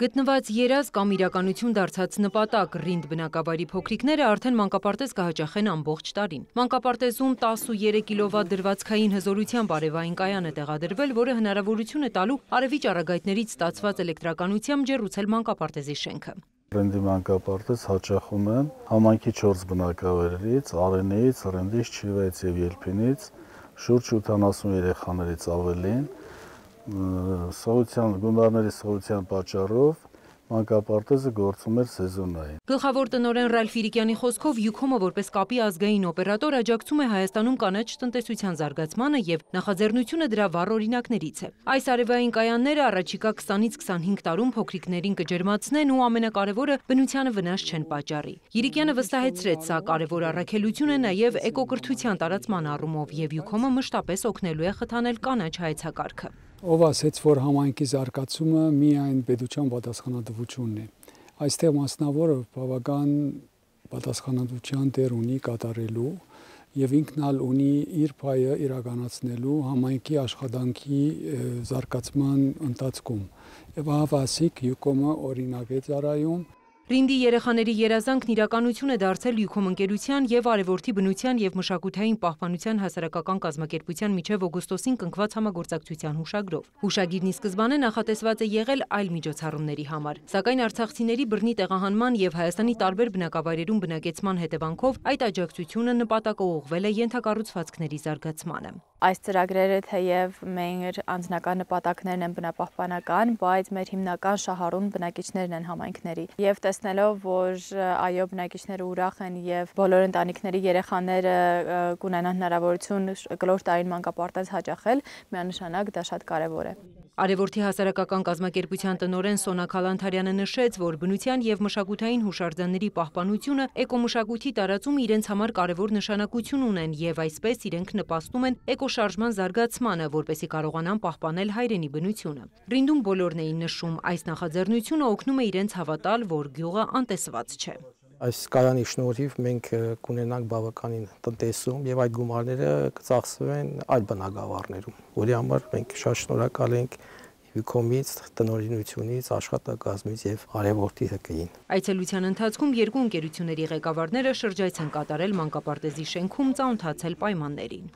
Գտնված երազ կամ իրականություն դարձած նպատակ ռինդ բնակավարի փոքրիքները արդեն մանկապարտեզ կհաճախեն ամբողջ տարին։ Մանկապարտեզում 13 կիլովատ դրվածքային հզորությամբ արևային կայան է տեղադրվել, որը հնարավորություն է տալու արևի ճառագայթներից ստացված էլեկտրականությամբ ջերուցել մանկապարտեզի շենքը։ Ռենդի մանկապարտեզ հաճախում են համանքի 4 բնակավայրերից, Արենեից, Ռենդից, Չիվայից եւ Ելփինից շուրջ 80 երեխաներից ավելին սողության գումարների սողության պատճառով մանկապարտեզը գործում էր սեզոնային։ Գլխավոր տնորեն Ռալֆ Իրիկյանի խոսքով Յուքոմը որպես կապի ազգային օպերատոր աջակցում է Հայաստանում կանաչ տնտեսության զարգացմանը եւ նախաձեռնությունը դրա վառ օրինակներից է։ Այս արևային կայանները առաջիկա 20-ից 25 տարում փոքրիկներին կջերմացնեն ու ամենակարևորը բնությանը վնաս չեն պատճառի։ Իրիկյանը վստահեցրեց, սա կարևոր առաքելություն է նաեւ էկոկրթության տարածման առումով եւ Յուքոմը մշտապես օգնելու է խթանել կանաչ հայեցակարգը ով ասեց, որ համայնքի զարգացումը միայն պետության պատասխանատվությունն է։ Այստեղ մասնավորը բավական պատասխանատվության դեր ունի կատարելու եւ ինքն էլ ունի իր փայը իրականացնելու համայնքի աշխատանքի զարգացման ընթացքում։ Եվ հավասիկ յուկոմը օրինակ է ծառայում Ռինդի երեխաների երազանքն իրականություն է դարձել յուքում ընկերության և արևորդի բնության և մշակութային պահպանության հասարակական կազմակերպության միջև ոգոստոսին կնքված համագործակցության հուշագրով։ Հուշագիրն ի սկզբանե նախատեսված է եղել այլ միջոցառումների համար, սակայն արցախցիների բռնի տեղահանման և Հայաստանի տարբեր բնակավայրերում բնակեցման հետևանքով այդ աջակցությունը նպատակաուղղվել է ենթակառուցվածքների զարգացմանը։ Այս ծրագրերը թեև մեր անձնական նպատակներն են բնապահպանական, բայց մեր հիմնական շահառուն բնակիչներն են համայնքների։ Եվ տեսնելով, որ այո բնակիչները ուրախ են եւ բոլոր ընտանիքների երեխաները կունենան հնարավորություն գլոր տարին մանկապարտեզ հաճախել, միանշանակ դա շատ կարեւոր է։ Արևորթի հասարակական կազմակերպության տնորեն Սոնա Քալանթարյանը նշեց, որ բնության եւ մշակութային հուշարձանների պահպանությունը էկոմշակույթի տարածում իրենց համար կարևոր նշանակություն ունեն եւ այսպես իրենք նպաստում են էկո շարժման զարգացմանը, որպեսի կարողանան պահպանել հայրենի բնությունը։ Ռինդում բոլորն էին նշում, այս նախաձեռնությունը օգնում է իրենց հավատալ, որ գյուղը անտեսված չէ։ Այս կայանի շնորհիվ մենք կունենանք բավականին տնտեսում եւ այդ գումարները կծախսվեն այլ բնակավարներում, որի համար մենք շատ շնորհակալ ենք Հյուկոմից, տնօրինությունից, աշխատակազմից եւ արևորտի ՀԿ-ին։ Այցելության ընթացքում երկու ընկերությունների ղեկավարները շրջայց են կատարել մանկապարտեզի շենքում ծանոթացել պայմաններին։